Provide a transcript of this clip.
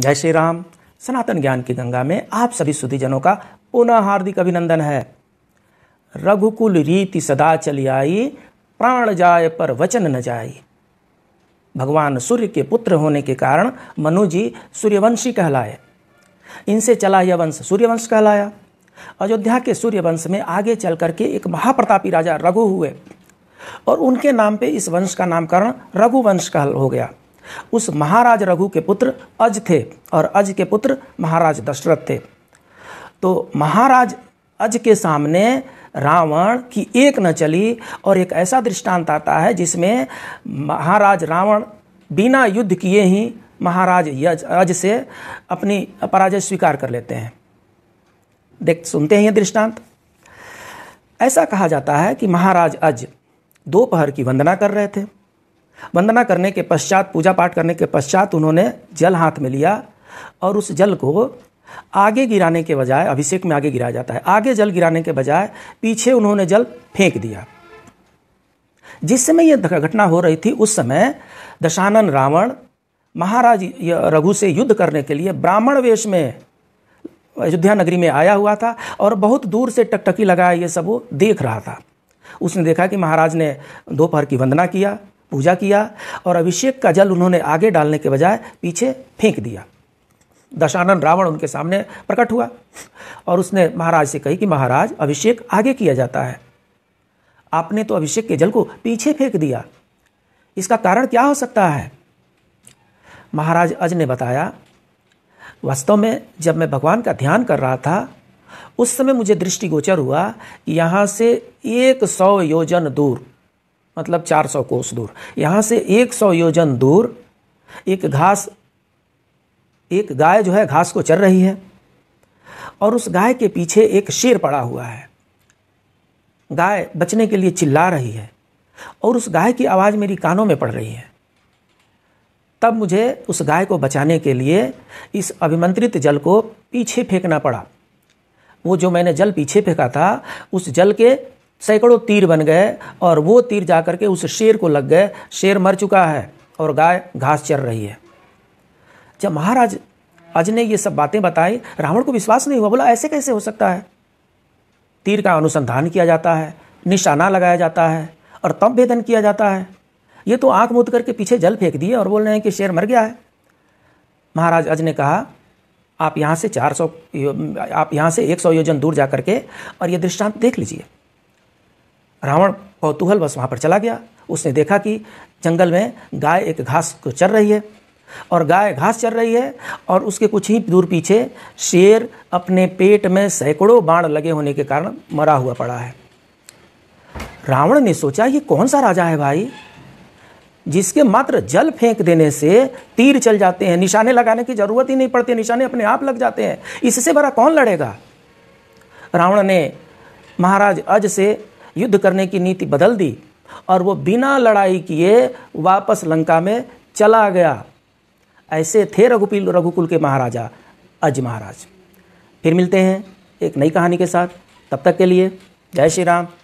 जय श्री राम सनातन ज्ञान की गंगा में आप सभी सुधीजनों का पुनः हार्दिक अभिनंदन है रघुकुल रीति सदा चली आई प्राण जाय पर वचन न जाए भगवान सूर्य के पुत्र होने के कारण मनु जी सूर्यवंशी कहलाए इनसे चला यह वंश सूर्यवंश कहलाया अयोध्या के सूर्यवंश में आगे चल करके एक महाप्रतापी राजा रघु हुए और उनके नाम पे इस वंश का नामकरण रघुवंश कहल हो गया उस महाराज रघु के पुत्र अज थे और अज के पुत्र महाराज दशरथ थे तो महाराज अज के सामने रावण की एक न चली और एक ऐसा दृष्टांत आता है जिसमें महाराज रावण बिना युद्ध किए ही महाराज यज अज से अपनी पराजय स्वीकार कर लेते हैं देख सुनते हैं ये दृष्टांत ऐसा कहा जाता है कि महाराज अज दोपहर की वंदना कर रहे थे वंदना करने के पश्चात पूजा पाठ करने के पश्चात उन्होंने जल हाथ में लिया और उस जल को आगे गिराने के बजाय अभिषेक में आगे गिराया जाता है आगे जल गिराने के बजाय पीछे उन्होंने जल फेंक दिया जिस समय यह घटना हो रही थी उस समय दशानन रावण महाराज रघु से युद्ध करने के लिए ब्राह्मण वेश में अयोध्या नगरी में आया हुआ था और बहुत दूर से टकटकी लगाया ये सब वो देख रहा था उसने देखा कि महाराज ने दोपहर की वंदना किया पूजा किया और अभिषेक का जल उन्होंने आगे डालने के बजाय पीछे फेंक दिया दशानन रावण उनके सामने प्रकट हुआ और उसने महाराज से कही कि महाराज अभिषेक आगे किया जाता है आपने तो अभिषेक के जल को पीछे फेंक दिया इसका कारण क्या हो सकता है महाराज अज ने बताया वास्तव में जब मैं भगवान का ध्यान कर रहा था उस समय मुझे दृष्टिगोचर हुआ कि यहाँ से एक सौ योजन दूर मतलब 400 कोस दूर यहां से 100 योजन दूर एक घास एक गाय जो है घास को चर रही है और उस गाय के पीछे एक शेर पड़ा हुआ है गाय बचने के लिए चिल्ला रही है और उस गाय की आवाज़ मेरी कानों में पड़ रही है तब मुझे उस गाय को बचाने के लिए इस अभिमंत्रित जल को पीछे फेंकना पड़ा वो जो मैंने जल पीछे फेंका था उस जल के सैकड़ों तीर बन गए और वो तीर जा करके उस शेर को लग गए शेर मर चुका है और गाय घास चर रही है जब महाराज अज ने ये सब बातें बताई रावण को विश्वास नहीं हुआ बोला ऐसे कैसे हो सकता है तीर का अनुसंधान किया जाता है निशाना लगाया जाता है और तब भेदन किया जाता है ये तो आंख मूद करके पीछे जल फेंक दिए और बोल रहे हैं कि शेर मर गया है महाराज अज ने कहा आप यहाँ से 400 आप यहाँ से 100 योजन दूर जा करके और ये दृष्टांत देख लीजिए रावण कौतूहल बस वहाँ पर चला गया उसने देखा कि जंगल में गाय एक घास को चर रही है और गाय घास चल रही है और उसके कुछ ही दूर पीछे शेर अपने पेट में सैकड़ों बाण लगे होने के कारण मरा हुआ पड़ा है रावण ने सोचा ये कौन सा राजा है भाई जिसके मात्र जल फेंक देने से तीर चल जाते हैं निशाने लगाने की जरूरत ही नहीं पड़ती निशाने अपने आप लग जाते हैं इससे बड़ा कौन लड़ेगा रावण ने महाराज अज से युद्ध करने की नीति बदल दी और वो बिना लड़ाई किए वापस लंका में चला गया ऐसे थे रघुपील रघुकुल के महाराजा अज महाराज फिर मिलते हैं एक नई कहानी के साथ तब तक के लिए जय श्री राम